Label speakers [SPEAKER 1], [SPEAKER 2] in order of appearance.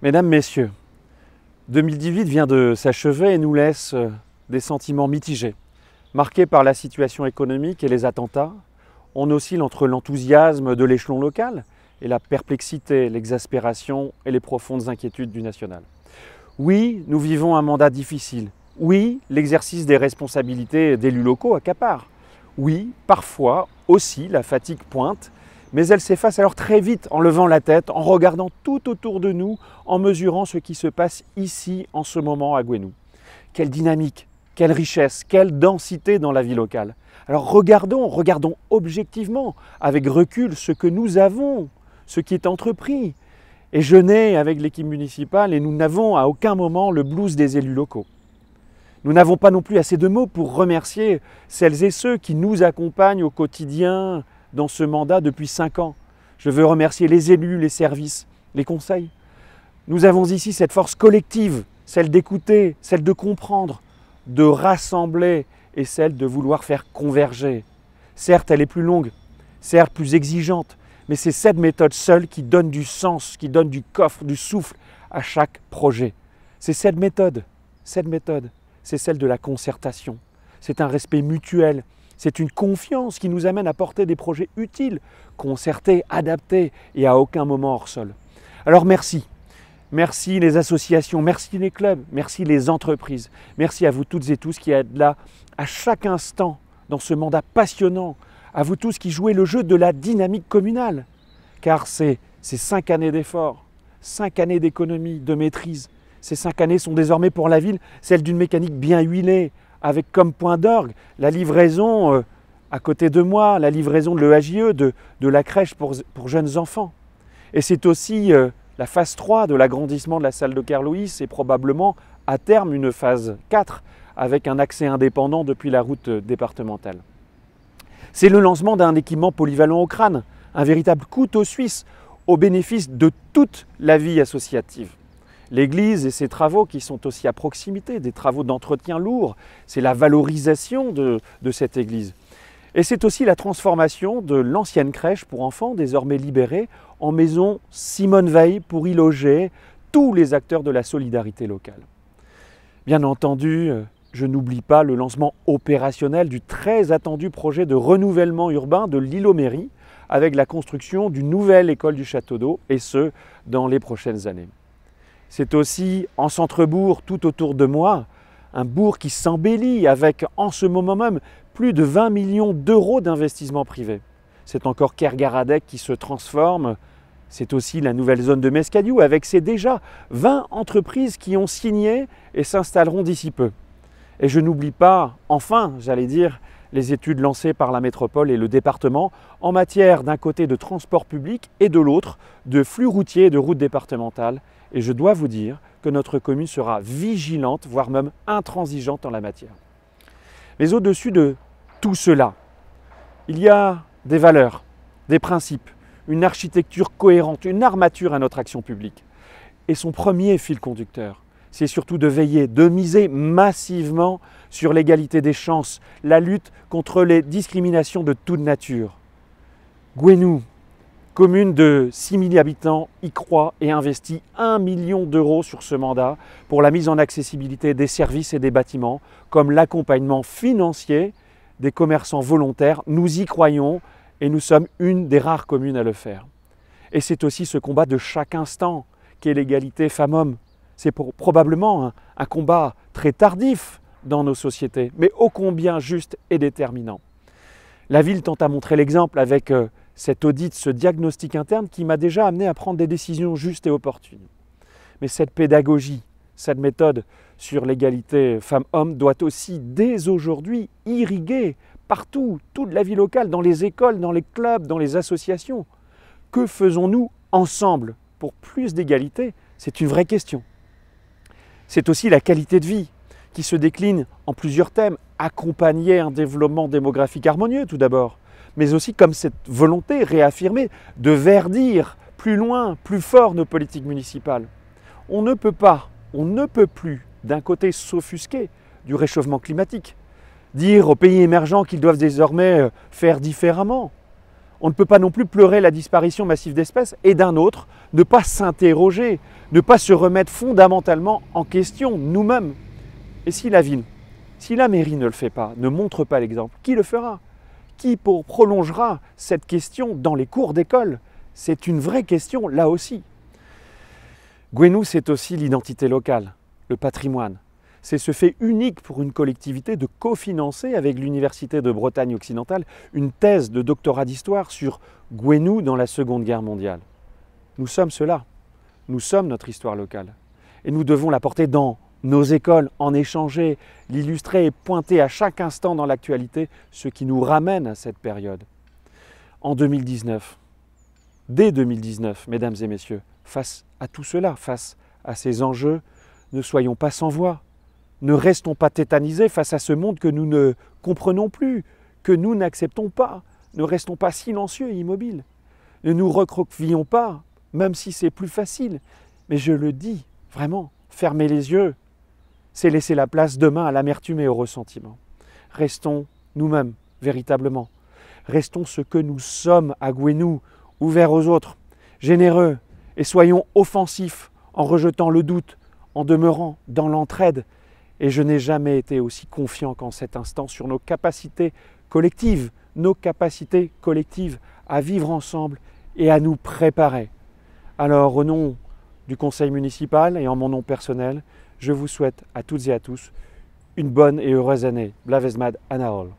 [SPEAKER 1] Mesdames, Messieurs, 2018 vient de s'achever et nous laisse euh, des sentiments mitigés, marqués par la situation économique et les attentats. On oscille entre l'enthousiasme de l'échelon local et la perplexité, l'exaspération et les profondes inquiétudes du national. Oui, nous vivons un mandat difficile. Oui, l'exercice des responsabilités d'élus locaux à Oui, parfois aussi la fatigue pointe mais elle s'efface alors très vite en levant la tête, en regardant tout autour de nous, en mesurant ce qui se passe ici en ce moment à Gwenou. Quelle dynamique, quelle richesse, quelle densité dans la vie locale. Alors regardons, regardons objectivement, avec recul, ce que nous avons, ce qui est entrepris. Et je n'ai, avec l'équipe municipale et nous n'avons à aucun moment le blues des élus locaux. Nous n'avons pas non plus assez de mots pour remercier celles et ceux qui nous accompagnent au quotidien dans ce mandat depuis cinq ans. Je veux remercier les élus, les services, les conseils. Nous avons ici cette force collective, celle d'écouter, celle de comprendre, de rassembler et celle de vouloir faire converger. Certes, elle est plus longue, certes plus exigeante, mais c'est cette méthode seule qui donne du sens, qui donne du coffre, du souffle à chaque projet. C'est cette méthode, cette méthode, c'est celle de la concertation. C'est un respect mutuel, c'est une confiance qui nous amène à porter des projets utiles, concertés, adaptés et à aucun moment hors sol. Alors merci. Merci les associations, merci les clubs, merci les entreprises, merci à vous toutes et tous qui êtes là à chaque instant dans ce mandat passionnant, à vous tous qui jouez le jeu de la dynamique communale, car ces cinq années d'efforts, cinq années d'économie, de maîtrise, ces cinq années sont désormais pour la ville celles d'une mécanique bien huilée, avec comme point d'orgue la livraison euh, à côté de moi, la livraison de l'EAJE, de, de, la crèche pour, jeunes enfants. Et c'est aussi euh, la phase 3 de l'agrandissement de la salle de Carlouis et probablement à terme une phase 4 avec un accès indépendant depuis la route euh, départementale. C'est le lancement d'un équipement polyvalent au crâne, un véritable couteau suisse au bénéfice de toute la vie associative. L'Église et ses travaux qui sont aussi à proximité, des travaux d'entretien lourds, c'est la valorisation de, cette Église. Et c'est aussi la transformation de l'ancienne crèche pour enfants, désormais libérée, en maison Simone Veil pour y loger tous les acteurs de la solidarité locale. Bien entendu, je n'oublie pas le lancement opérationnel du très attendu projet de renouvellement urbain de l'île aux mairie avec la construction d'une nouvelle école du Château d'eau, et ce, dans les prochaines années. C'est aussi en centre-bourg, tout autour de moi, un bourg qui s'embellit avec, en ce moment même, plus de 20 millions d'euros d'investissement privés. C'est encore Kergaradec qui se transforme. C'est aussi la nouvelle zone de Mescadiou, avec ses déjà 20 entreprises qui ont signé et s'installeront d'ici peu. Et je n'oublie pas, enfin, j'allais dire, les études lancées par la métropole et le département en matière d'un côté de transport public et de l'autre de flux routiers et de routes départementales. Et je dois vous dire que notre commune sera vigilante, voire même intransigeante en la matière. Mais au-dessus de tout cela, il y a des valeurs, des principes, une architecture cohérente, une armature à notre action publique. Et son premier fil conducteur, c'est surtout de veiller, de miser massivement sur l'égalité des chances, la lutte contre les discriminations de toute nature. Gwenou, commune de 6 000 habitants, y croit et investit 1 million d'euros sur ce mandat pour la mise en accessibilité des services et des bâtiments, comme l'accompagnement financier des commerçants volontaires. Nous y croyons et nous sommes une des rares communes à le faire. Et c'est aussi ce combat de chaque instant qu'est l'égalité femmes-hommes. C'est probablement un, combat très tardif dans nos sociétés, mais ô combien juste et déterminant. La ville tente à montrer l'exemple avec euh, cet audit, ce diagnostic interne qui m'a déjà amené à prendre des décisions justes et opportunes. Mais cette pédagogie, cette méthode sur l'égalité femmes-hommes doit aussi dès aujourd'hui irriguer partout, toute la vie locale, dans les écoles, dans les clubs, dans les associations. Que faisons-nous ensemble pour plus d'égalité C'est une vraie question. C'est aussi la qualité de vie qui se décline en plusieurs thèmes. à un développement démographique harmonieux tout d'abord, mais aussi comme cette volonté réaffirmée de verdir plus loin, plus fort nos politiques municipales. On ne peut pas, on ne peut plus d'un côté s'offusquer du réchauffement climatique, dire aux pays émergents qu'ils doivent désormais euh, faire différemment, on ne peut pas non plus pleurer la disparition massive d'espèces et d'un autre, ne pas s'interroger, ne pas se remettre fondamentalement en question nous-mêmes. Et si la ville, si la mairie ne le fait pas, ne montre pas l'exemple, qui le fera Qui prolongera cette question dans les cours d'école C'est une vraie question là aussi. Gwenou, c'est aussi l'identité locale, le patrimoine, c'est ce fait unique pour une collectivité de cofinancer avec l'Université de Bretagne occidentale une thèse de doctorat d'histoire sur Gwenou dans la Seconde Guerre mondiale. Nous sommes cela. Nous sommes notre histoire locale. Et nous devons la porter dans nos écoles, en échanger, l'illustrer et pointer à chaque instant dans l'actualité ce qui nous ramène à cette période. En 2019, dès 2019, mesdames et messieurs, face à tout cela, face à ces enjeux, ne soyons pas sans voix, ne restons pas tétanisés face à ce monde que nous ne comprenons plus, que nous n'acceptons pas. Ne restons pas silencieux et immobiles. Ne nous recroquevillons pas, même si c'est plus facile. Mais je le dis, vraiment, fermer les yeux, c'est laisser la place demain à l'amertume et au ressentiment. Restons nous-mêmes, véritablement. Restons ce que nous sommes à Gwenou, ouverts aux autres, généreux, et soyons offensifs en rejetant le doute, en demeurant dans l'entraide, et je n'ai jamais été aussi confiant qu'en cet instant sur nos capacités collectives, nos capacités collectives à vivre ensemble et à nous préparer. Alors au nom du conseil municipal et en mon nom personnel, je vous souhaite à toutes et à tous une bonne et heureuse année. Blavesmad Anaol.